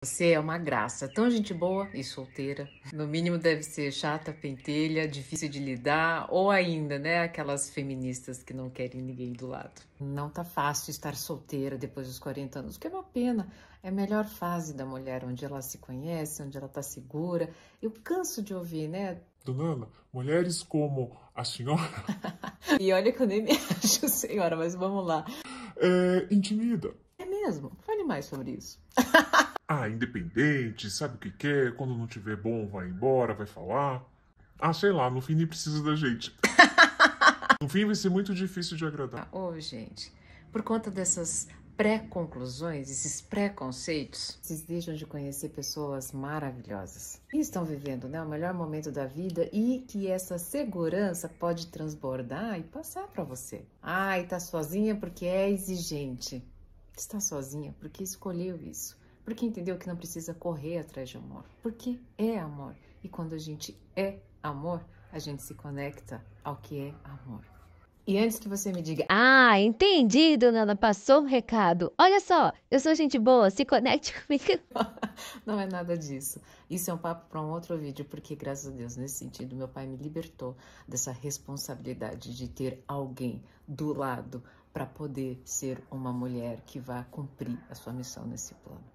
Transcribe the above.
Você é uma graça, tão gente boa e solteira. No mínimo deve ser chata, pentelha, difícil de lidar, ou ainda, né, aquelas feministas que não querem ninguém do lado. Não tá fácil estar solteira depois dos 40 anos, que é uma pena. É a melhor fase da mulher, onde ela se conhece, onde ela tá segura. Eu canso de ouvir, né? Donana, mulheres como a senhora. e olha que eu nem me acho senhora, mas vamos lá. É, intimida. É mesmo? Fale mais sobre isso. Ah, independente, sabe o que quer, quando não tiver bom vai embora, vai falar. Ah, sei lá, no fim nem precisa da gente. no fim vai ser muito difícil de agradar. Ô, oh, gente, por conta dessas pré-conclusões, esses preconceitos, vocês deixam de conhecer pessoas maravilhosas. E estão vivendo né, o melhor momento da vida e que essa segurança pode transbordar e passar para você. e tá sozinha porque é exigente. Está sozinha porque escolheu isso porque entendeu que não precisa correr atrás de amor, porque é amor. E quando a gente é amor, a gente se conecta ao que é amor. E antes que você me diga, ah, entendi, dona Ana, passou um recado. Olha só, eu sou gente boa, se conecte comigo. não é nada disso. Isso é um papo para um outro vídeo, porque graças a Deus, nesse sentido, meu pai me libertou dessa responsabilidade de ter alguém do lado para poder ser uma mulher que vá cumprir a sua missão nesse plano.